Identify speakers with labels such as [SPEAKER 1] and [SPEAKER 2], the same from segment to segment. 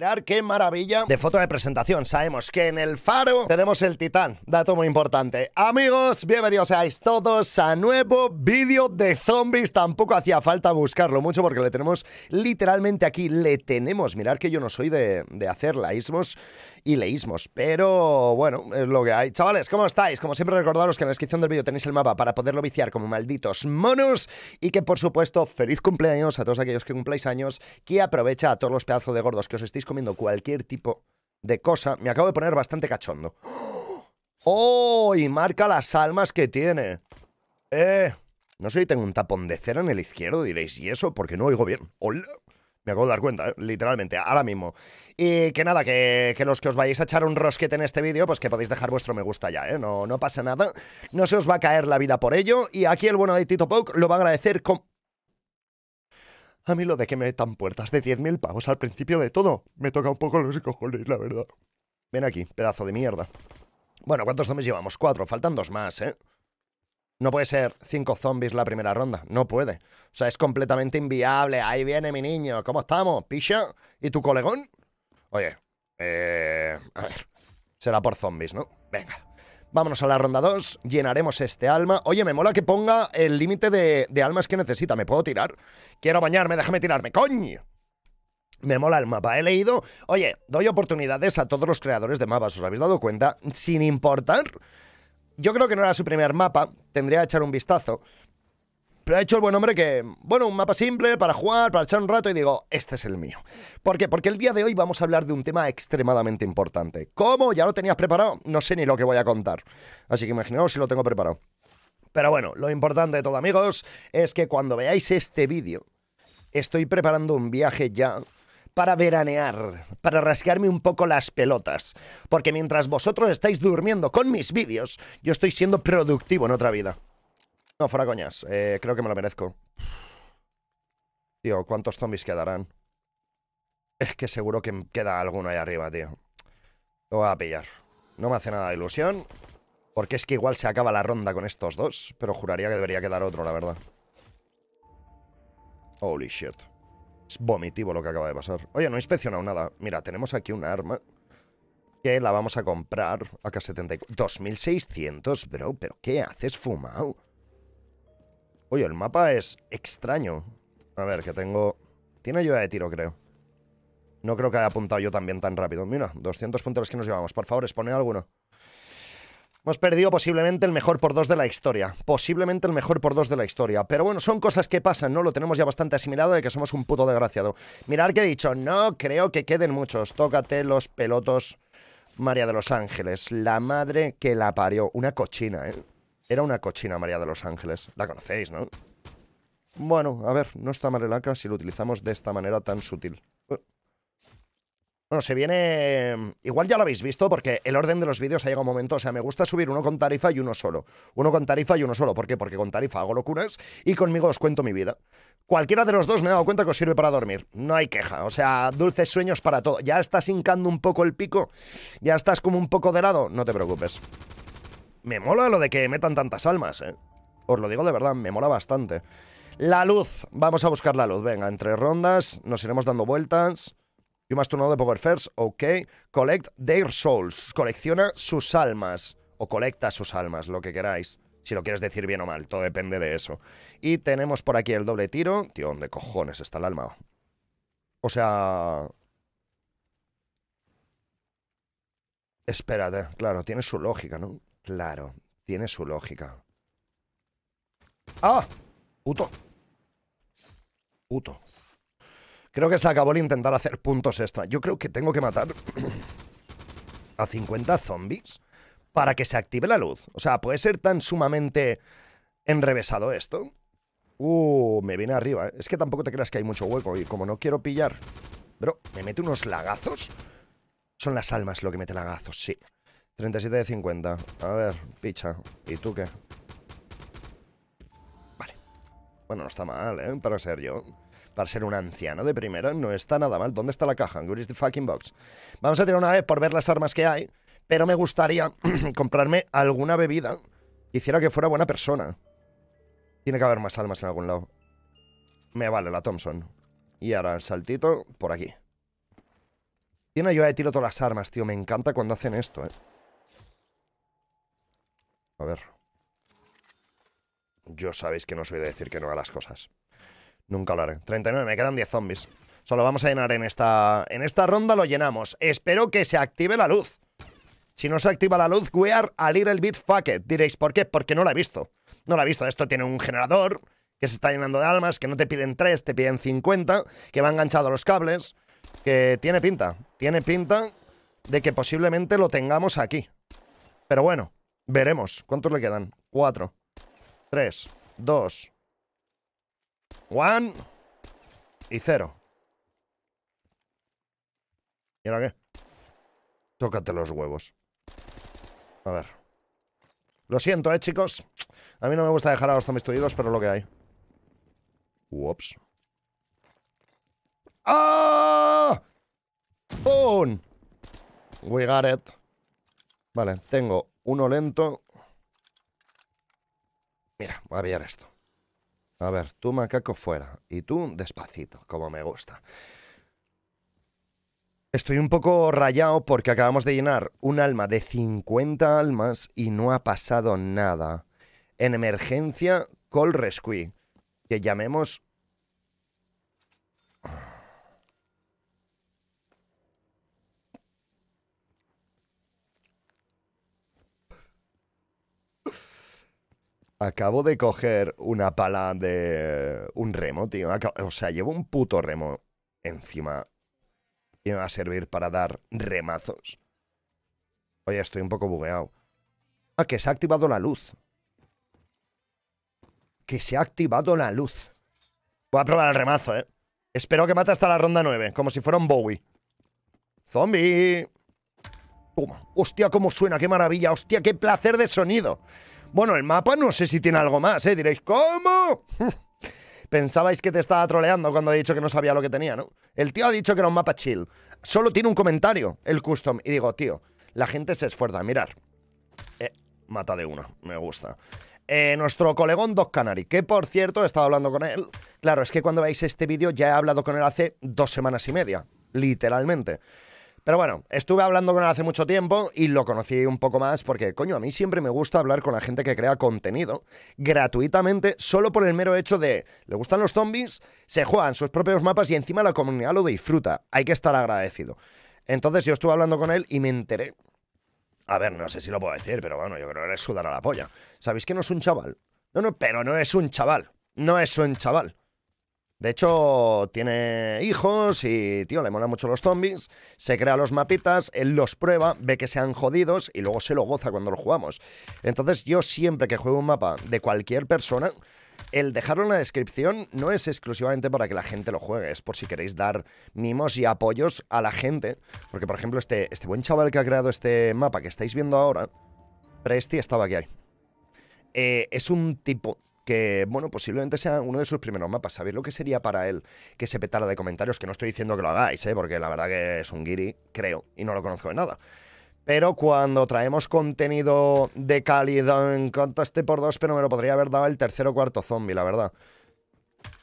[SPEAKER 1] Mirar qué maravilla de foto de presentación. Sabemos que en el faro tenemos el titán. Dato muy importante. Amigos, bienvenidos seáis todos a nuevo vídeo de zombies. Tampoco hacía falta buscarlo mucho porque le tenemos literalmente aquí. Le tenemos. Mirar que yo no soy de, de hacer laísmos y leísmos. Pero bueno, es lo que hay. Chavales, ¿cómo estáis? Como siempre, recordaros que en la descripción del vídeo tenéis el mapa para poderlo viciar como malditos monos. Y que por supuesto, feliz cumpleaños a todos aquellos que cumpláis años, que aprovecha a todos los pedazos de gordos que os estáis comiendo cualquier tipo de cosa. Me acabo de poner bastante cachondo. ¡Oh! Y marca las almas que tiene. Eh. No sé si tengo un tapón de cera en el izquierdo, diréis, ¿y eso? Porque no oigo bien. ¡Hola! Me acabo de dar cuenta, ¿eh? literalmente, ahora mismo. Y que nada, que, que, los que os vayáis a echar un rosquete en este vídeo, pues que podéis dejar vuestro me gusta ya, ¿eh? No, no pasa nada. No se os va a caer la vida por ello. Y aquí el bueno de Tito Poke lo va a agradecer con... A mí lo de que me metan puertas de 10.000 pavos al principio de todo, me toca un poco los cojones, la verdad. Ven aquí, pedazo de mierda. Bueno, ¿cuántos nombres llevamos? Cuatro, faltan dos más, ¿eh? No puede ser cinco zombies la primera ronda. No puede. O sea, es completamente inviable. Ahí viene mi niño. ¿Cómo estamos? pisha? ¿Y tu colegón? Oye, eh, a ver. Será por zombies, ¿no? Venga. Vámonos a la ronda 2. Llenaremos este alma. Oye, me mola que ponga el límite de, de almas que necesita. ¿Me puedo tirar? Quiero bañarme, déjame tirarme. ¡Coño! Me mola el mapa, he leído. Oye, doy oportunidades a todos los creadores de mapas, ¿os habéis dado cuenta? Sin importar yo creo que no era su primer mapa, tendría que echar un vistazo. Pero ha hecho el buen hombre que, bueno, un mapa simple para jugar, para echar un rato y digo, este es el mío. ¿Por qué? Porque el día de hoy vamos a hablar de un tema extremadamente importante. ¿Cómo? ¿Ya lo tenías preparado? No sé ni lo que voy a contar. Así que imaginaos si lo tengo preparado. Pero bueno, lo importante de todo, amigos, es que cuando veáis este vídeo, estoy preparando un viaje ya para veranear, para rascarme un poco las pelotas. Porque mientras vosotros estáis durmiendo con mis vídeos, yo estoy siendo productivo en otra vida. No, fuera coñas. Eh, creo que me lo merezco. Tío, ¿cuántos zombies quedarán? Es que seguro que queda alguno ahí arriba, tío. Lo voy a pillar. No me hace nada de ilusión. Porque es que igual se acaba la ronda con estos dos. Pero juraría que debería quedar otro, la verdad. Holy shit. Es vomitivo lo que acaba de pasar. Oye, no he inspeccionado nada. Mira, tenemos aquí un arma que la vamos a comprar acá 74. 2600, bro. ¿Pero qué haces fumado? Oye, el mapa es extraño. A ver, que tengo... Tiene ayuda de tiro, creo. No creo que haya apuntado yo también tan rápido. Mira, 200 puntos que nos llevamos. Por favor, expone alguno. Hemos perdido posiblemente el mejor por dos de la historia. Posiblemente el mejor por dos de la historia. Pero bueno, son cosas que pasan, ¿no? Lo tenemos ya bastante asimilado de que somos un puto desgraciado. Mirar que he dicho, no creo que queden muchos. Tócate los pelotos, María de los Ángeles. La madre que la parió. Una cochina, ¿eh? Era una cochina María de los Ángeles. La conocéis, ¿no? Bueno, a ver, no está mal el AK si lo utilizamos de esta manera tan sutil. Bueno, se viene. Igual ya lo habéis visto, porque el orden de los vídeos ha llegado un momento. O sea, me gusta subir uno con tarifa y uno solo. Uno con tarifa y uno solo. ¿Por qué? Porque con tarifa hago locuras y conmigo os cuento mi vida. Cualquiera de los dos me he dado cuenta que os sirve para dormir. No hay queja. O sea, dulces sueños para todo. ¿Ya estás hincando un poco el pico? ¿Ya estás como un poco de lado? No te preocupes. Me mola lo de que metan tantas almas, ¿eh? Os lo digo de verdad, me mola bastante. La luz. Vamos a buscar la luz. Venga, entre rondas nos iremos dando vueltas. You must know de power first, ok. Collect their souls. Colecciona sus almas. O colecta sus almas, lo que queráis. Si lo quieres decir bien o mal, todo depende de eso. Y tenemos por aquí el doble tiro. Tío, ¿dónde cojones está el alma? O sea... Espérate, claro, tiene su lógica, ¿no? Claro, tiene su lógica. ¡Ah! Puto. Puto. Creo que se acabó el intentar hacer puntos extra. Yo creo que tengo que matar a 50 zombies para que se active la luz. O sea, ¿puede ser tan sumamente enrevesado esto? Uh, me viene arriba. ¿eh? Es que tampoco te creas que hay mucho hueco y como no quiero pillar... Bro, ¿me mete unos lagazos? Son las almas lo que mete lagazos, sí. 37 de 50. A ver, picha. ¿Y tú qué? Vale. Bueno, no está mal, ¿eh? Para ser yo para ser un anciano de primera no está nada mal. ¿Dónde está la caja? Where is the fucking box? Vamos a tirar una vez por ver las armas que hay, pero me gustaría comprarme alguna bebida Quisiera hiciera que fuera buena persona. Tiene que haber más almas en algún lado. Me vale la Thompson. Y ahora el saltito por aquí. Tiene yo de tiro todas las armas, tío. Me encanta cuando hacen esto, eh. A ver. Yo sabéis que no soy de decir que no a las cosas. Nunca lo haré. 39, me quedan 10 zombies. Solo vamos a llenar en esta, en esta ronda, lo llenamos. Espero que se active la luz. Si no se activa la luz, we are a little bit fucked. Diréis, ¿por qué? Porque no la he visto. No la he visto. Esto tiene un generador que se está llenando de almas, que no te piden 3, te piden 50, que va enganchado a los cables, que tiene pinta. Tiene pinta de que posiblemente lo tengamos aquí. Pero bueno, veremos. ¿Cuántos le quedan? 4, 3, 2, One. Y cero. ¿Y ahora qué? Tócate los huevos. A ver. Lo siento, eh, chicos. A mí no me gusta dejar a los zombies pero lo que hay. Uops. ¡Ah! ¡Boom! We got it. Vale, tengo uno lento. Mira, voy a pillar esto. A ver, tú macaco fuera y tú despacito, como me gusta. Estoy un poco rayado porque acabamos de llenar un alma de 50 almas y no ha pasado nada. En emergencia, call rescue. Que llamemos... Acabo de coger una pala de un remo, tío. o sea, llevo un puto remo encima. Y me va a servir para dar remazos. Oye, estoy un poco bugueado. Ah, que se ha activado la luz. Que se ha activado la luz. Voy a probar el remazo, eh. Espero que mate hasta la ronda 9, como si fuera un Bowie. ¡Zombie! Toma. Hostia, cómo suena, qué maravilla. Hostia, qué placer de sonido. Bueno, el mapa no sé si tiene algo más, ¿eh? Diréis, ¿cómo? Pensabais que te estaba troleando cuando he dicho que no sabía lo que tenía, ¿no? El tío ha dicho que era un mapa chill. Solo tiene un comentario, el custom. Y digo, tío, la gente se esfuerza. Mirar. Eh, mata de uno, me gusta. Eh, nuestro colegón Doc Canary, que por cierto he estado hablando con él. Claro, es que cuando veis este vídeo ya he hablado con él hace dos semanas y media, literalmente. Pero bueno, estuve hablando con él hace mucho tiempo y lo conocí un poco más porque, coño, a mí siempre me gusta hablar con la gente que crea contenido gratuitamente solo por el mero hecho de, le gustan los zombies, se juegan sus propios mapas y encima la comunidad lo disfruta. Hay que estar agradecido. Entonces yo estuve hablando con él y me enteré. A ver, no sé si lo puedo decir, pero bueno, yo creo que sudar a la polla. ¿Sabéis que no es un chaval? No, no, pero no es un chaval. No es un chaval. De hecho, tiene hijos y, tío, le mola mucho los zombies. Se crea los mapitas, él los prueba, ve que sean jodidos y luego se lo goza cuando lo jugamos. Entonces, yo siempre que juego un mapa de cualquier persona, el dejarlo en la descripción no es exclusivamente para que la gente lo juegue, es por si queréis dar mimos y apoyos a la gente. Porque, por ejemplo, este, este buen chaval que ha creado este mapa que estáis viendo ahora, Presti estaba aquí. Eh, es un tipo que, bueno, posiblemente sea uno de sus primeros mapas. ¿Sabéis lo que sería para él que se petara de comentarios, que no estoy diciendo que lo hagáis, ¿eh? porque la verdad que es un guiri, creo, y no lo conozco de nada. Pero cuando traemos contenido de calidad, en este por dos, pero me lo podría haber dado el tercero o cuarto zombie, la verdad.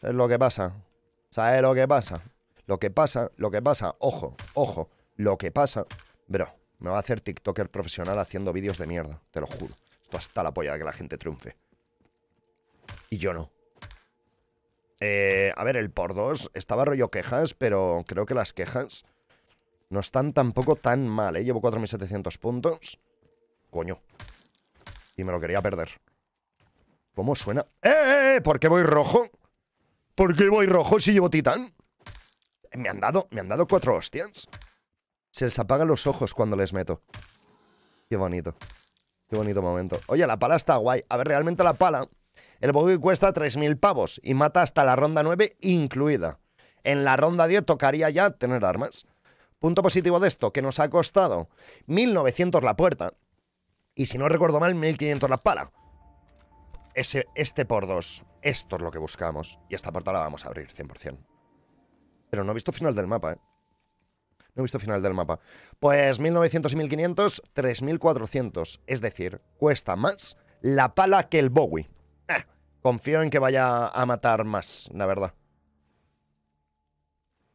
[SPEAKER 1] Es lo que pasa. ¿Sabes lo que pasa? Lo que pasa, lo que pasa, ojo, ojo, lo que pasa. Bro, me va a hacer TikToker profesional haciendo vídeos de mierda, te lo juro. Esto hasta la polla de que la gente triunfe. Y yo no. Eh, a ver, el por dos estaba rollo quejas, pero creo que las quejas no están tampoco tan mal, ¿eh? Llevo 4.700 puntos. Coño. Y me lo quería perder. ¿Cómo suena? ¡Eh, ¡Eh, eh! ¿Por qué voy rojo? ¿Por qué voy rojo si llevo titán? Eh, me han dado, me han dado cuatro hostias. Se les apagan los ojos cuando les meto. Qué bonito. Qué bonito momento. Oye, la pala está guay. A ver, realmente la pala el Bowie cuesta 3.000 pavos y mata hasta la ronda 9 incluida. En la ronda 10 tocaría ya tener armas. Punto positivo de esto, que nos ha costado 1.900 la puerta y si no recuerdo mal, 1.500 la pala. Ese, este por dos, esto es lo que buscamos y esta puerta la vamos a abrir 100%. Pero no he visto final del mapa, ¿eh? No he visto final del mapa. Pues 1900 y 1500, 3400. Es decir, cuesta más la pala que el Bowie confío en que vaya a matar más, la verdad.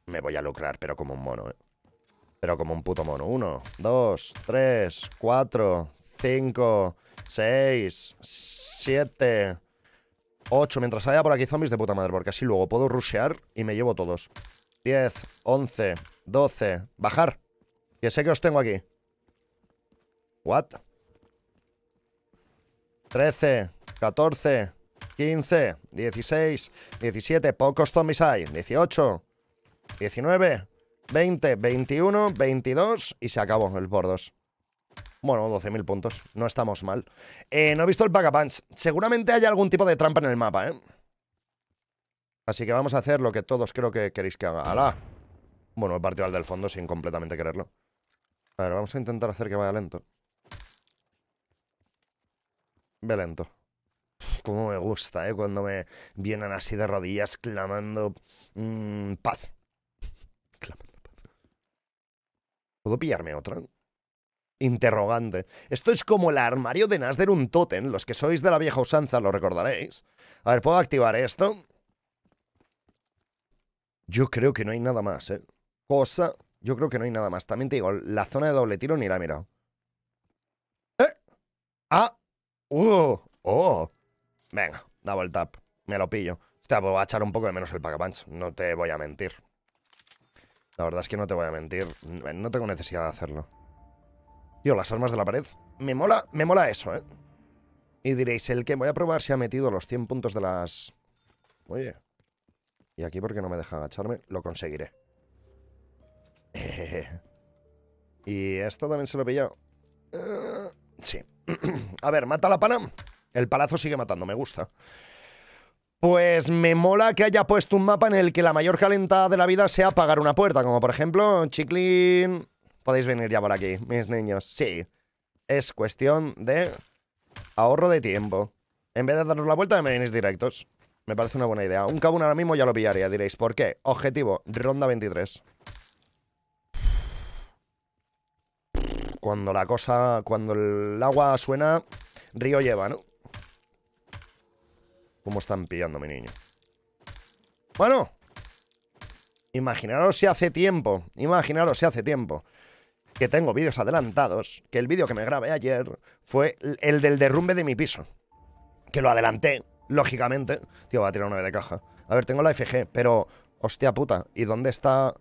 [SPEAKER 1] Me voy a lucrar, pero como un mono, ¿eh? Pero como un puto mono. Uno, dos, tres, cuatro, cinco, seis, siete, ocho. Mientras haya por aquí zombies de puta madre, porque así luego puedo rushear y me llevo todos. Diez, once, doce. Bajar. Que sé que os tengo aquí. What? Trece, catorce... 15, 16, 17, pocos zombies hay, 18, 19, 20, 21, 22 y se acabó el bordos. Bueno, 12.000 puntos, no estamos mal. Eh, no he visto el punch. seguramente hay algún tipo de trampa en el mapa, ¿eh? Así que vamos a hacer lo que todos creo que queréis que haga. ¡Hala! Bueno, he partido al del fondo sin completamente quererlo. A ver, vamos a intentar hacer que vaya lento. Ve lento. Como me gusta, ¿eh? Cuando me vienen así de rodillas mm, clamando paz. ¿Puedo pillarme otra? Interrogante. Esto es como el armario de Nasder un Totem. Los que sois de la vieja usanza lo recordaréis. A ver, ¿puedo activar esto? Yo creo que no hay nada más, ¿eh? Cosa... Yo creo que no hay nada más. También te digo, la zona de doble tiro ni la he mirado. ¡Eh! ¡Ah! ¡Oh! ¡Oh! Venga, el tap. Me lo pillo. O sea, pues voy a echar un poco de menos el pack punch No te voy a mentir. La verdad es que no te voy a mentir. No tengo necesidad de hacerlo. Tío, las armas de la pared. Me mola, me mola eso, ¿eh? Y diréis, el que voy a probar si ha metido los 100 puntos de las... Oye. Y aquí porque no me deja agacharme, lo conseguiré. y esto también se lo he pillado. Eh, sí. a ver, mata la panam. El palazo sigue matando, me gusta. Pues me mola que haya puesto un mapa en el que la mayor calentada de la vida sea apagar una puerta, como por ejemplo, Chiclin... Podéis venir ya por aquí, mis niños. Sí, es cuestión de ahorro de tiempo. En vez de darnos la vuelta, me venís directos. Me parece una buena idea. Un cabun ahora mismo ya lo pillaría, diréis. ¿Por qué? Objetivo, ronda 23. Cuando la cosa... Cuando el agua suena, río lleva, ¿no? cómo están pillando mi niño. Bueno, imaginaros si hace tiempo, imaginaros si hace tiempo que tengo vídeos adelantados, que el vídeo que me grabé ayer fue el del derrumbe de mi piso. Que lo adelanté, lógicamente. Tío, va a tirar una vez de caja. A ver, tengo la FG, pero... Hostia puta, ¿y dónde está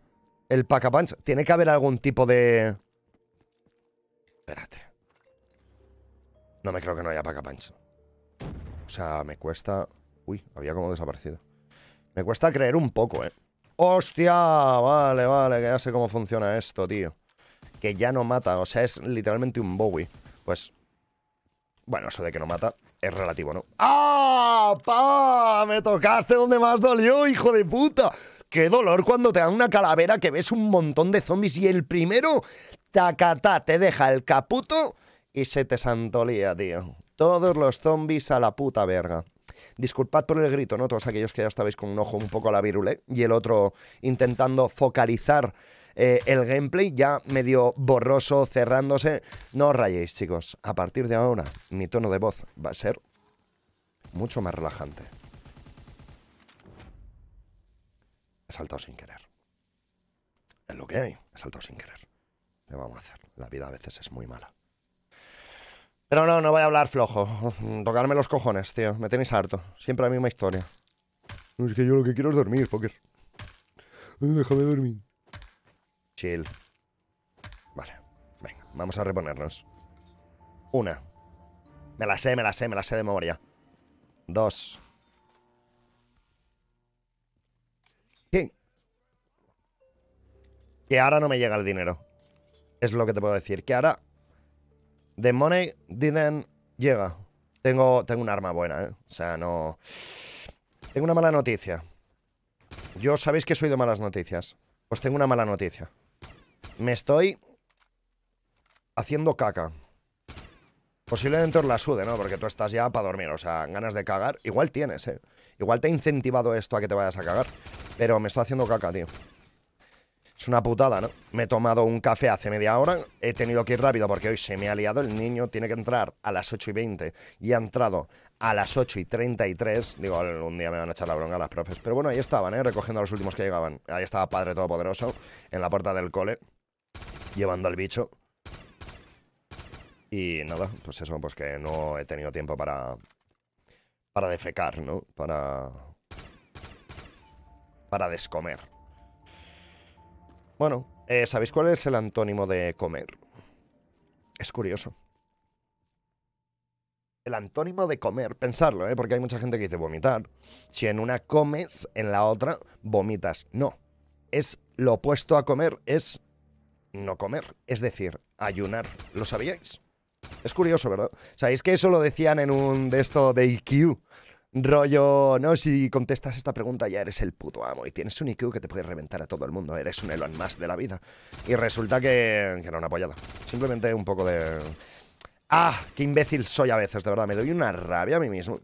[SPEAKER 1] el pack a punch? Tiene que haber algún tipo de... Espérate. No me creo que no haya pack a punch. O sea, me cuesta... Uy, había como desaparecido. Me cuesta creer un poco, ¿eh? ¡Hostia! Vale, vale, que ya sé cómo funciona esto, tío. Que ya no mata, o sea, es literalmente un Bowie. Pues... Bueno, eso de que no mata es relativo, ¿no? ¡Ah! ¡Pa! Me tocaste donde más dolió, hijo de puta. Qué dolor cuando te dan una calavera que ves un montón de zombies y el primero, tacata te deja el caputo y se te santolía, tío. Todos los zombies a la puta verga. Disculpad por el grito, ¿no? Todos aquellos que ya estabais con un ojo un poco a la virule y el otro intentando focalizar eh, el gameplay ya medio borroso, cerrándose. No os rayéis, chicos. A partir de ahora, mi tono de voz va a ser mucho más relajante. He saltado sin querer. Es lo que hay. He saltado sin querer. Le vamos a hacer. La vida a veces es muy mala. Pero no, no voy a hablar flojo. Tocarme los cojones, tío. Me tenéis harto. Siempre la misma historia. es que yo lo que quiero es dormir, Poker. Eh, déjame dormir. Chill. Vale. Venga, vamos a reponernos. Una. Me la sé, me la sé, me la sé de memoria. Dos. ¿Qué? Que ahora no me llega el dinero. Es lo que te puedo decir. Que ahora The money didn't llega. Tengo, tengo un arma buena, ¿eh? O sea, no... Tengo una mala noticia. Yo sabéis que soy de malas noticias. Os pues tengo una mala noticia. Me estoy haciendo caca. Posiblemente os la sude, ¿no? Porque tú estás ya para dormir, o sea, ganas de cagar. Igual tienes, ¿eh? Igual te ha incentivado esto a que te vayas a cagar. Pero me estoy haciendo caca, tío. Es una putada, ¿no? Me he tomado un café hace media hora. He tenido que ir rápido porque hoy se me ha liado. El niño tiene que entrar a las 8 y 20 y ha entrado a las 8 y 33. Digo, un día me van a echar la bronca las profes. Pero bueno, ahí estaban, ¿eh? Recogiendo a los últimos que llegaban. Ahí estaba Padre Todopoderoso en la puerta del cole, llevando al bicho. Y nada, pues eso, pues que no he tenido tiempo para. para defecar, ¿no? Para. para descomer. Bueno, eh, ¿sabéis cuál es el antónimo de comer? Es curioso. El antónimo de comer, pensarlo, ¿eh? porque hay mucha gente que dice vomitar. Si en una comes, en la otra vomitas. No, es lo opuesto a comer, es no comer, es decir, ayunar. ¿Lo sabíais? Es curioso, ¿verdad? ¿Sabéis que eso lo decían en un de esto de IQ? Rollo, no, si contestas esta pregunta ya eres el puto amo y tienes un IQ que te puede reventar a todo el mundo, eres un Elon más de la vida. Y resulta que, que era una pollada. Simplemente un poco de... ¡Ah! ¡Qué imbécil soy a veces, de verdad! Me doy una rabia a mí mismo.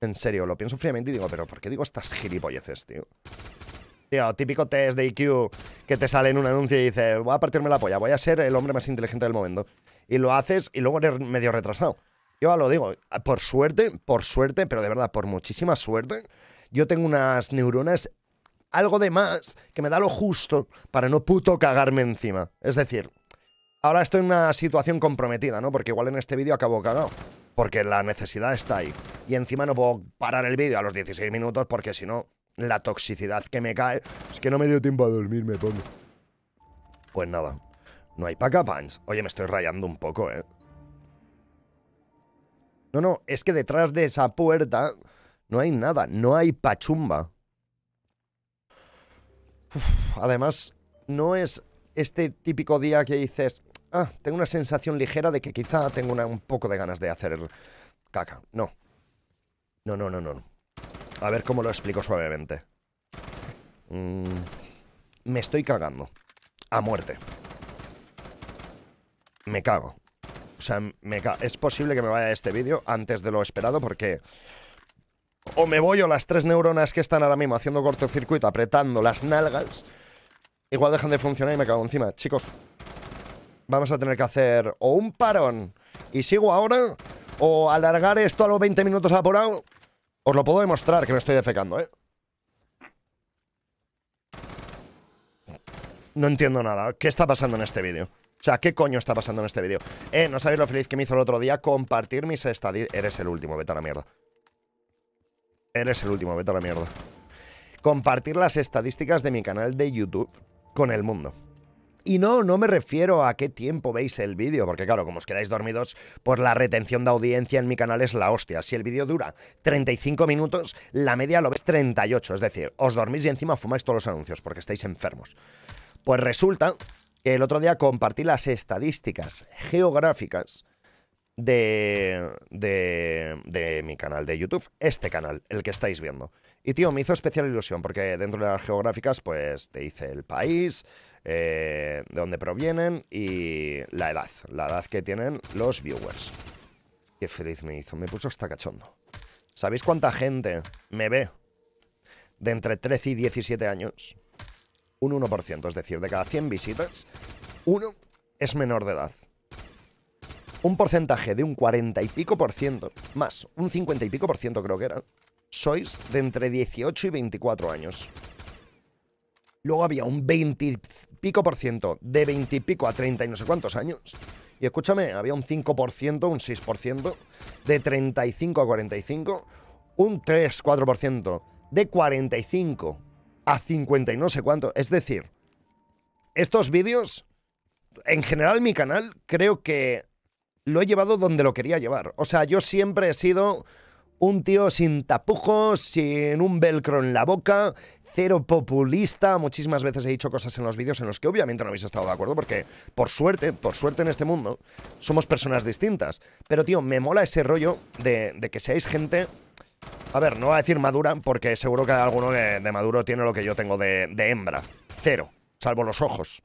[SPEAKER 1] En serio, lo pienso fríamente y digo, pero ¿por qué digo estas gilipolleces, tío? Tío, típico test de IQ que te sale en un anuncio y dices voy a partirme la polla, voy a ser el hombre más inteligente del momento. Y lo haces y luego eres medio retrasado. Yo lo digo, ah, por suerte, por suerte, pero de verdad, por muchísima suerte, yo tengo unas neuronas algo de más que me da lo justo para no puto cagarme encima. Es decir, ahora estoy en una situación comprometida, ¿no? Porque igual en este vídeo acabo cagado. Porque la necesidad está ahí. Y encima no puedo parar el vídeo a los 16 minutos porque si no, la toxicidad que me cae... Es que no me dio tiempo a dormir, me pongo. Pues nada, no hay a punch. Oye, me estoy rayando un poco, ¿eh? No, no, es que detrás de esa puerta no hay nada, no hay pachumba. además, no es este típico día que dices, ah, tengo una sensación ligera de que quizá tengo un poco de ganas de hacer caca. No. No, no, no, no. A ver cómo lo explico suavemente. Mm, me estoy cagando. A muerte. Me cago. O sea, es posible que me vaya este vídeo antes de lo esperado porque... O me voy o las tres neuronas que están ahora mismo haciendo cortocircuito, apretando las nalgas, igual dejan de funcionar y me cago encima. Chicos, vamos a tener que hacer o un parón y sigo ahora, o alargar esto a los 20 minutos apurado. Os lo puedo demostrar que me estoy defecando, ¿eh? No entiendo nada. ¿Qué está pasando en este vídeo? O sea, ¿qué coño está pasando en este vídeo? Eh, no sabéis lo feliz que me hizo el otro día compartir mis estadísticas. Eres el último, vete a la mierda. Eres el último, vete a la mierda. Compartir las estadísticas de mi canal de YouTube con el mundo. Y no, no me refiero a qué tiempo veis el vídeo, porque claro, como os quedáis dormidos, pues la retención de audiencia en mi canal es la hostia. Si el vídeo dura 35 minutos, la media lo ves 38, es decir, os dormís y encima fumáis todos los anuncios porque estáis enfermos. Pues resulta el otro día compartí las estadísticas geográficas de, de, mi canal de YouTube, este canal, el que estáis viendo. Y tío, me hizo especial ilusión porque dentro de las geográficas, pues te dice el país, eh, de dónde provienen y la edad, la edad que tienen los viewers. Qué feliz me hizo, me puso hasta cachondo. ¿Sabéis cuánta gente me ve de entre 13 y 17 años? un 1%, es decir, de cada 100 visitas, uno es menor de edad. Un porcentaje de un 40 y pico por ciento, más un 50 y pico por ciento creo que era, sois de entre 18 y 24 años. Luego había un 20 y pico por ciento, de 20 y pico a 30 y no sé cuántos años. Y escúchame, había un 5%, un 6%, de 35 a 45, un 3-4% de 45 a 50 y no sé cuánto. Es decir, estos vídeos, en general mi canal, creo que lo he llevado donde lo quería llevar. O sea, yo siempre he sido un tío sin tapujos, sin un velcro en la boca, cero populista. Muchísimas veces he dicho cosas en los vídeos en los que obviamente no habéis estado de acuerdo, porque por suerte, por suerte en este mundo, somos personas distintas. Pero tío, me mola ese rollo de, de que seáis gente a ver, no voy a decir madura porque seguro que alguno de, maduro tiene lo que yo tengo de, hembra. Cero, salvo los ojos.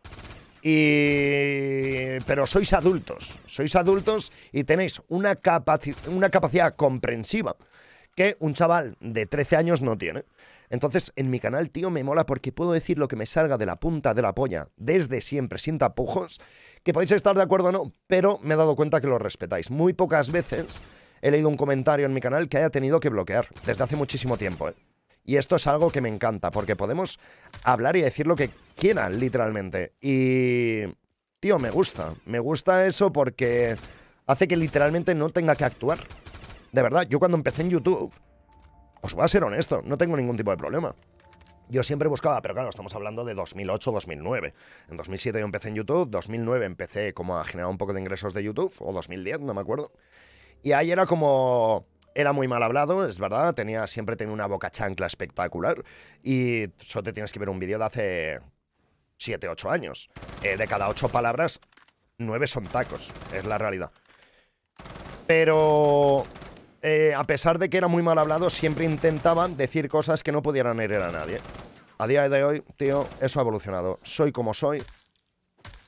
[SPEAKER 1] Y... Pero sois adultos, sois adultos y tenéis una, una capacidad comprensiva que un chaval de 13 años no tiene. Entonces, en mi canal, tío, me mola porque puedo decir lo que me salga de la punta de la polla desde siempre, sin tapujos, que podéis estar de acuerdo o no, pero me he dado cuenta que lo respetáis. Muy pocas veces he leído un comentario en mi canal que haya tenido que bloquear desde hace muchísimo tiempo. ¿eh? Y esto es algo que me encanta, porque podemos hablar y decir lo que quieran, literalmente. Y, tío, me gusta. Me gusta eso porque hace que literalmente no tenga que actuar. De verdad, yo cuando empecé en YouTube, os voy a ser honesto, no tengo ningún tipo de problema. Yo siempre buscaba, pero claro, estamos hablando de 2008, 2009. En 2007 yo empecé en YouTube, 2009 empecé como a generar un poco de ingresos de YouTube, o 2010, no me acuerdo. Y ahí era como... Era muy mal hablado, es verdad, tenía, siempre tenía una boca chancla espectacular. Y solo te tienes que ver un vídeo de hace 7, 8 años. Eh, de cada 8 palabras, 9 son tacos, es la realidad. Pero eh, a pesar de que era muy mal hablado, siempre intentaban decir cosas que no pudieran herir a nadie. A día de hoy, tío, eso ha evolucionado. Soy como soy.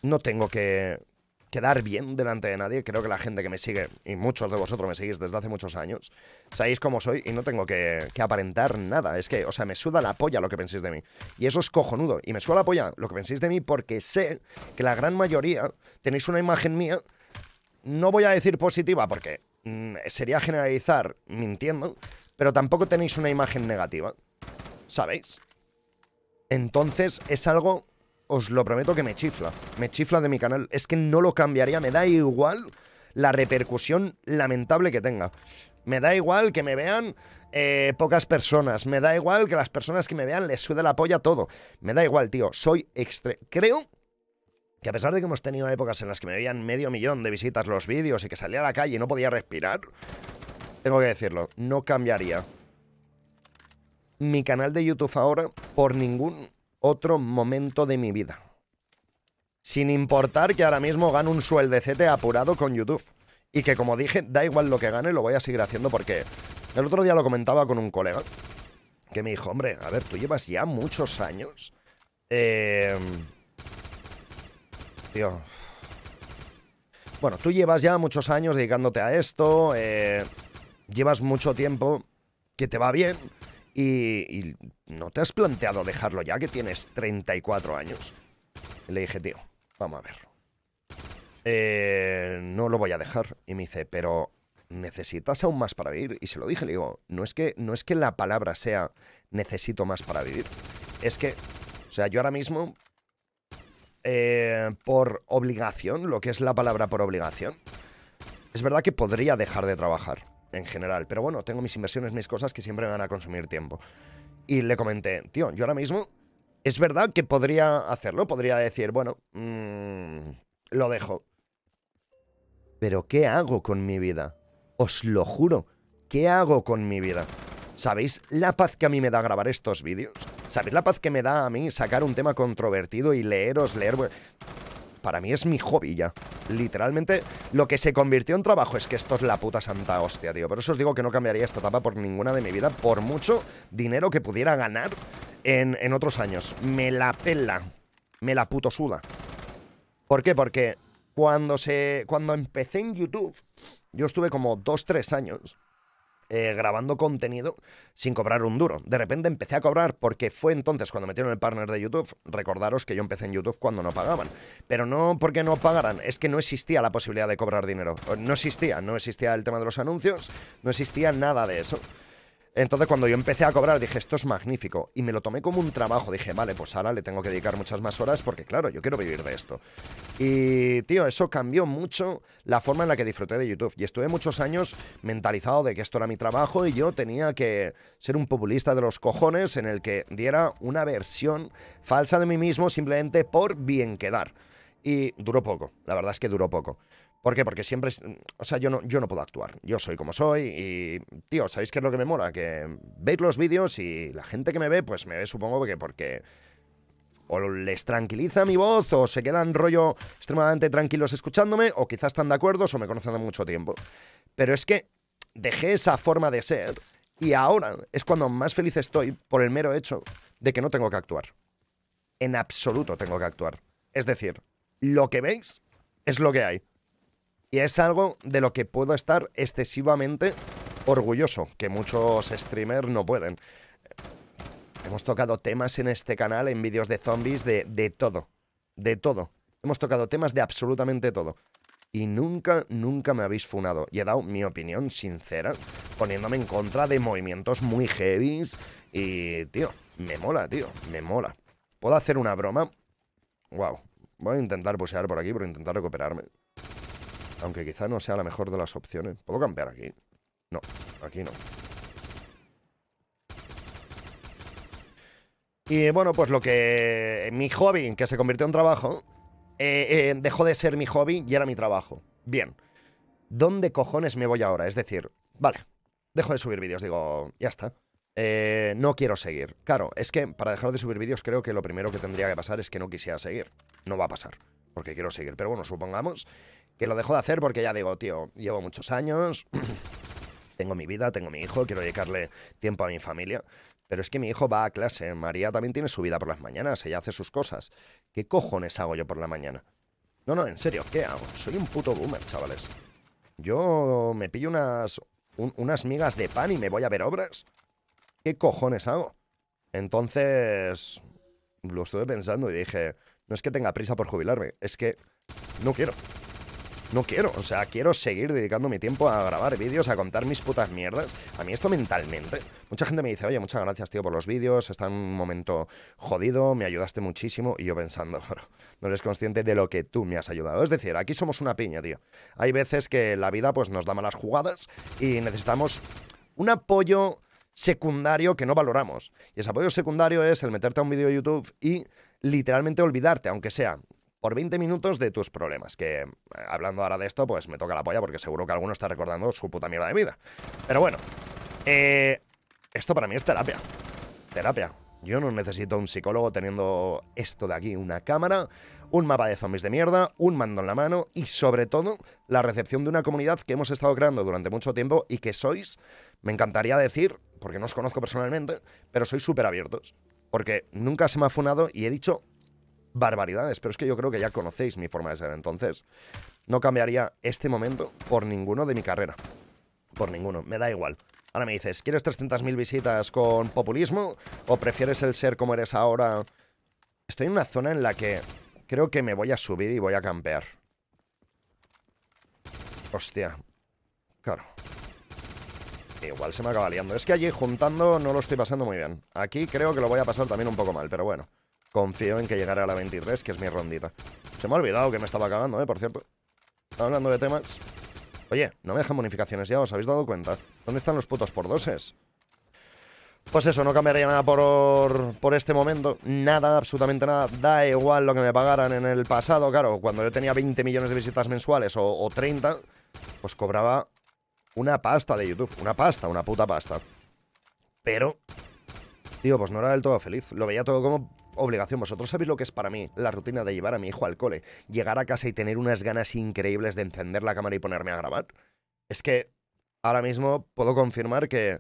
[SPEAKER 1] No tengo que quedar bien delante de nadie. Creo que la gente que me sigue, y muchos de vosotros me seguís desde hace muchos años, sabéis cómo soy y no tengo que, aparentar nada. Es que, o sea, me suda la polla lo que penséis de mí. Y eso es cojonudo. Y me suda la polla lo que penséis de mí porque sé que la gran mayoría tenéis una imagen mía, no voy a decir positiva porque mm, sería generalizar mintiendo, pero tampoco tenéis una imagen negativa. ¿Sabéis? Entonces es algo os lo prometo que me chifla. Me chifla de mi canal. Es que no lo cambiaría, me da igual la repercusión lamentable que tenga. Me da igual que me vean eh, pocas personas. Me da igual que las personas que me vean les suda la polla todo. Me da igual, tío. Soy extre... Creo que a pesar de que hemos tenido épocas en las que me veían medio millón de visitas los vídeos y que salía a la calle y no podía respirar, tengo que decirlo, no cambiaría mi canal de YouTube ahora por ningún otro momento de mi vida. Sin importar que ahora mismo gane un sueldecete apurado con YouTube. Y que como dije, da igual lo que gane, lo voy a seguir haciendo porque el otro día lo comentaba con un colega que me dijo, hombre, a ver, tú llevas ya muchos años. Eh... Tío. Bueno, tú llevas ya muchos años dedicándote a esto. Eh... Llevas mucho tiempo que te va bien y, no te has planteado dejarlo ya que tienes 34 años. le dije, tío, vamos a verlo. Eh, no lo voy a dejar. Y me dice, pero necesitas aún más para vivir. Y se lo dije, le digo, no es que, no es que la palabra sea necesito más para vivir. Es que, o sea, yo ahora mismo, eh, por obligación, lo que es la palabra por obligación, es verdad que podría dejar de trabajar en general. Pero bueno, tengo mis inversiones, mis cosas que siempre van a consumir tiempo. Y le comenté, tío, yo ahora mismo es verdad que podría hacerlo, podría decir, bueno, mm, lo dejo. Pero ¿qué hago con mi vida? Os lo juro, ¿qué hago con mi vida? ¿Sabéis la paz que a mí me da grabar estos vídeos? ¿Sabéis la paz que me da a mí sacar un tema controvertido y leeros, leer para mí es mi hobby ya. Literalmente, lo que se convirtió en trabajo es que esto es la puta santa hostia, tío. Por eso os digo que no cambiaría esta etapa por ninguna de mi vida, por mucho dinero que pudiera ganar en, otros años. Me la pela. Me la puto suda. ¿Por qué? Porque cuando, se, cuando empecé en YouTube, yo estuve como 2-3 años eh, grabando contenido sin cobrar un duro. De repente empecé a cobrar porque fue entonces cuando metieron el partner de YouTube. Recordaros que yo empecé en YouTube cuando no pagaban. Pero no porque no pagaran, es que no existía la posibilidad de cobrar dinero. No existía, no existía el tema de los anuncios, no existía nada de eso. Entonces cuando yo empecé a cobrar dije, esto es magnífico. Y me lo tomé como un trabajo. Dije, vale, pues ahora le tengo que dedicar muchas más horas porque claro, yo quiero vivir de esto. Y tío, eso cambió mucho la forma en la que disfruté de YouTube. Y estuve muchos años mentalizado de que esto era mi trabajo y yo tenía que ser un populista de los cojones en el que diera una versión falsa de mí mismo simplemente por bien quedar. Y duró poco, la verdad es que duró poco. ¿Por qué? Porque siempre, o sea, yo no, yo no puedo actuar. Yo soy como soy y, tío, ¿sabéis qué es lo que me mola? Que veis los vídeos y la gente que me ve, pues me ve supongo que porque o les tranquiliza mi voz o se quedan rollo extremadamente tranquilos escuchándome o quizás están de acuerdo o me conocen de mucho tiempo. Pero es que dejé esa forma de ser y ahora es cuando más feliz estoy por el mero hecho de que no tengo que actuar. En absoluto tengo que actuar. Es decir, lo que veis es lo que hay. Y es algo de lo que puedo estar excesivamente orgulloso, que muchos streamers no pueden. Hemos tocado temas en este canal, en vídeos de zombies, de, de todo. De todo. Hemos tocado temas de absolutamente todo. Y nunca, nunca me habéis funado. Y he dado mi opinión sincera, poniéndome en contra de movimientos muy heavies. Y, tío, me mola, tío, me mola. ¿Puedo hacer una broma? Wow. Voy a intentar pusear por aquí, por intentar recuperarme. Aunque quizá no sea la mejor de las opciones. ¿Puedo cambiar aquí? No, aquí no. Y bueno, pues lo que. Eh, mi hobby, que se convirtió en trabajo, eh, eh, dejó de ser mi hobby y era mi trabajo. Bien. ¿Dónde cojones me voy ahora? Es decir, vale, dejo de subir vídeos, digo, ya está. no quiero seguir. Claro, es que para dejar de subir vídeos creo que lo primero que tendría que pasar es que no quisiera seguir. No va a pasar porque quiero seguir. Pero bueno, supongamos que lo dejo de hacer porque ya digo, tío, llevo muchos años, tengo mi vida, tengo mi hijo, quiero dedicarle tiempo a mi familia. Pero es que mi hijo va a clase, María también tiene su vida por las mañanas, ella hace sus cosas. ¿Qué cojones hago yo por la mañana? No, no, en serio, ¿qué hago? Soy un puto boomer, chavales. Yo me pillo unas, unas migas de pan y me voy a ver obras. ¿Qué cojones hago? Entonces, lo estuve pensando y dije, no es que tenga prisa por jubilarme, es que no quiero. No quiero, o sea, quiero seguir dedicando mi tiempo a grabar vídeos, a contar mis putas mierdas. A mí esto mentalmente. Mucha gente me dice, oye, muchas gracias, tío, por los vídeos, está en un momento jodido, me ayudaste muchísimo. Y yo pensando, no eres consciente de lo que tú me has ayudado. Es decir, aquí somos una piña, tío. Hay veces que la vida pues nos da malas jugadas y necesitamos un apoyo secundario que no valoramos. Y ese apoyo secundario es el meterte a un vídeo de YouTube y literalmente olvidarte, aunque sea por 20 minutos de tus problemas. Que eh, hablando ahora de esto, pues me toca la polla porque seguro que alguno está recordando su puta mierda de vida. Pero bueno, eh, esto para mí es terapia. Terapia. Yo no necesito un psicólogo teniendo esto de aquí, una cámara, un mapa de zombies de mierda, un mando en la mano y sobre todo la recepción de una comunidad que hemos estado creando durante mucho tiempo y que sois, me encantaría decir, porque no os conozco personalmente, pero sois súper abiertos. Porque nunca se me ha funado y he dicho barbaridades, pero es que yo creo que ya conocéis mi forma de ser. Entonces, no cambiaría este momento por ninguno de mi carrera. Por ninguno, me da igual. Ahora me dices, ¿quieres 300.000 visitas con populismo o prefieres el ser como eres ahora? Estoy en una zona en la que creo que me voy a subir y voy a campear. Hostia. Claro. Igual se me acaba liando. Es que allí juntando no lo estoy pasando muy bien. Aquí creo que lo voy a pasar también un poco mal, pero bueno. Confío en que llegaré a la 23, que es mi rondita. Se me ha olvidado que me estaba cagando, ¿eh? Por cierto. Hablando de temas... Oye, no me dejan bonificaciones ya, ¿os habéis dado cuenta? ¿Dónde están los putos por doses? Pues eso, no cambiaría nada por, este momento. Nada, absolutamente nada. Da igual lo que me pagaran en el pasado. Claro, cuando yo tenía 20 millones de visitas mensuales o, o 30, pues cobraba una pasta de YouTube. Una pasta, una puta pasta. Pero, digo, pues no era del todo feliz. Lo veía todo como obligación. Vosotros sabéis lo que es para mí la rutina de llevar a mi hijo al cole, llegar a casa y tener unas ganas increíbles de encender la cámara y ponerme a grabar. Es que ahora mismo puedo confirmar que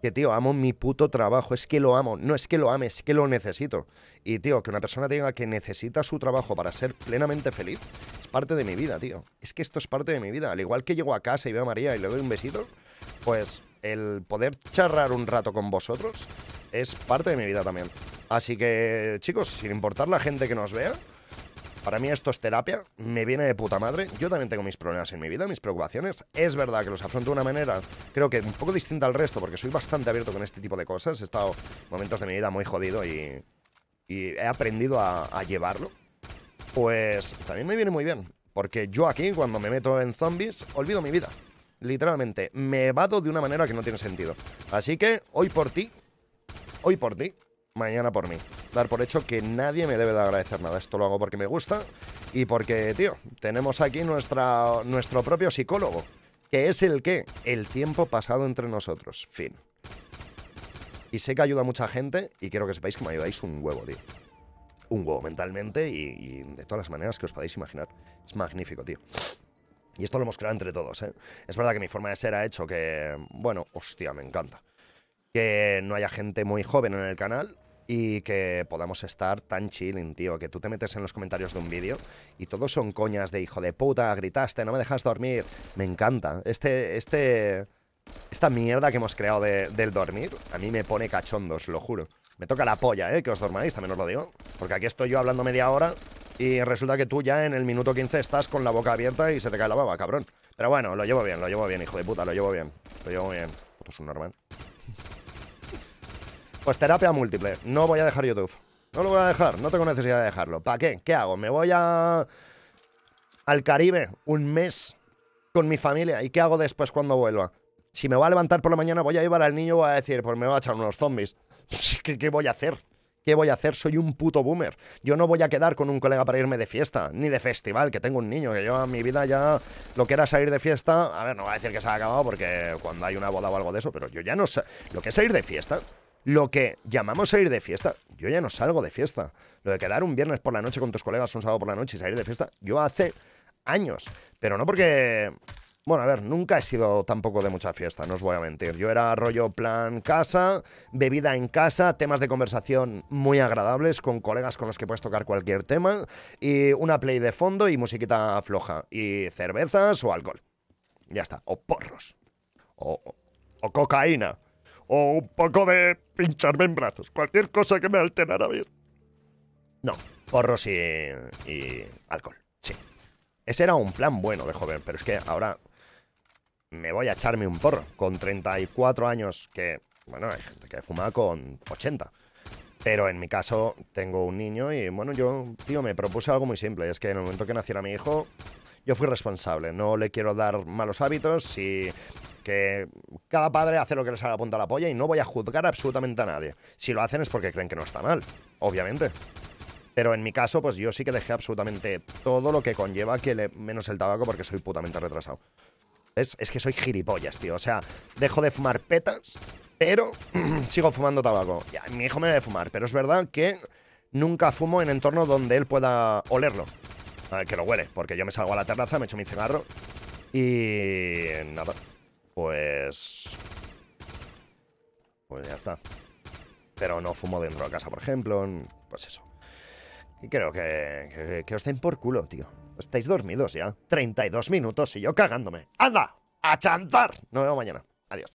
[SPEAKER 1] que, tío, amo mi puto trabajo, es que lo amo, no es que lo ame, es que lo necesito. Y, tío, que una persona tenga que necesita su trabajo para ser plenamente feliz, es parte de mi vida, tío. Es que esto es parte de mi vida. Al igual que llego a casa y veo a María y le doy un besito, pues el poder charrar un rato con vosotros es parte de mi vida también. Así que, chicos, sin importar la gente que nos vea, para mí esto es terapia, me viene de puta madre. Yo también tengo mis problemas en mi vida, mis preocupaciones. Es verdad que los afronto de una manera, creo que un poco distinta al resto, porque soy bastante abierto con este tipo de cosas. He estado momentos de mi vida muy jodido y, he aprendido a, a llevarlo. Pues también me viene muy bien, porque yo aquí, cuando me meto en zombies, olvido mi vida. Literalmente, me evado de una manera que no tiene sentido. Así que, hoy por ti, hoy por ti, mañana por mí. Dar por hecho que nadie me debe de agradecer nada. Esto lo hago porque me gusta y porque, tío, tenemos aquí nuestra, nuestro propio psicólogo, que es el que, el tiempo pasado entre nosotros. Fin. Y sé que ayuda a mucha gente y quiero que sepáis que me ayudáis un huevo, tío. Un huevo mentalmente y, y de todas las maneras que os podáis imaginar. Es magnífico, tío. Y esto lo hemos creado entre todos, ¿eh? Es verdad que mi forma de ser ha hecho que, bueno, hostia, me encanta. Que no haya gente muy joven en el canal, y que podamos estar tan chilling, tío, que tú te metes en los comentarios de un vídeo y todos son coñas de hijo de puta, gritaste, no me dejas dormir. Me encanta. Este, este, esta mierda que hemos creado del dormir, a mí me pone cachondos, lo juro. Me toca la polla, ¿eh? Que os dormáis, también os lo digo. Porque aquí estoy yo hablando media hora y resulta que tú ya en el minuto 15 estás con la boca abierta y se te cae la baba, cabrón. Pero bueno, lo llevo bien, lo llevo bien, hijo de puta, lo llevo bien. Lo llevo bien. esto es un normal. Pues terapia múltiple. No voy a dejar YouTube. No lo voy a dejar. No tengo necesidad de dejarlo. ¿Para qué? ¿Qué hago? ¿Me voy a... al Caribe un mes con mi familia? ¿Y qué hago después cuando vuelva? Si me voy a levantar por la mañana, voy a llevar al niño y voy a decir, pues me voy a echar unos zombies. ¿Qué, voy a hacer? ¿Qué voy a hacer? Soy un puto boomer. Yo no voy a quedar con un colega para irme de fiesta, ni de festival, que tengo un niño, que yo a mi vida ya lo que era salir de fiesta, a ver, no voy a decir que se ha acabado porque cuando hay una boda o algo de eso, pero yo ya no sé, lo que es salir de fiesta, lo que llamamos a ir de fiesta. Yo ya no salgo de fiesta. Lo de quedar un viernes por la noche con tus colegas un sábado por la noche y salir de fiesta, yo hace años. Pero no porque. Bueno, a ver, nunca he sido tampoco de mucha fiesta, no os voy a mentir. Yo era rollo plan casa, bebida en casa, temas de conversación muy agradables con colegas con los que puedes tocar cualquier tema, y una play de fondo y musiquita floja, y cervezas o alcohol. Ya está, o porros, o, o cocaína o un poco de pincharme en brazos. Cualquier cosa que me alterara bien. No, porros y, alcohol, sí. Ese era un plan bueno de joven, pero es que ahora me voy a echarme un porro. Con 34 años que, bueno, hay gente que fuma con 80. Pero en mi caso tengo un niño y, bueno, yo, tío, me propuse algo muy simple. Es que en el momento que naciera mi hijo, yo fui responsable, no le quiero dar malos hábitos y que cada padre hace lo que le a la punta la polla y no voy a juzgar absolutamente a nadie. Si lo hacen es porque creen que no está mal, obviamente. Pero en mi caso, pues yo sí que dejé absolutamente todo lo que conlleva que le, menos el tabaco porque soy putamente retrasado. Es, que soy gilipollas, tío. O sea, dejo de fumar petas, pero sigo fumando tabaco. mi hijo me debe fumar, pero es verdad que nunca fumo en entorno donde él pueda olerlo. A que lo huele, porque yo me salgo a la terraza, me echo mi cigarro y nada, pues... Pues ya está. Pero no fumo dentro de casa, por ejemplo, pues eso. Y creo que, que, os den por culo, tío. Estáis dormidos ya. 32 minutos y yo cagándome. ¡Anda! ¡A chantar! Nos vemos mañana. Adiós.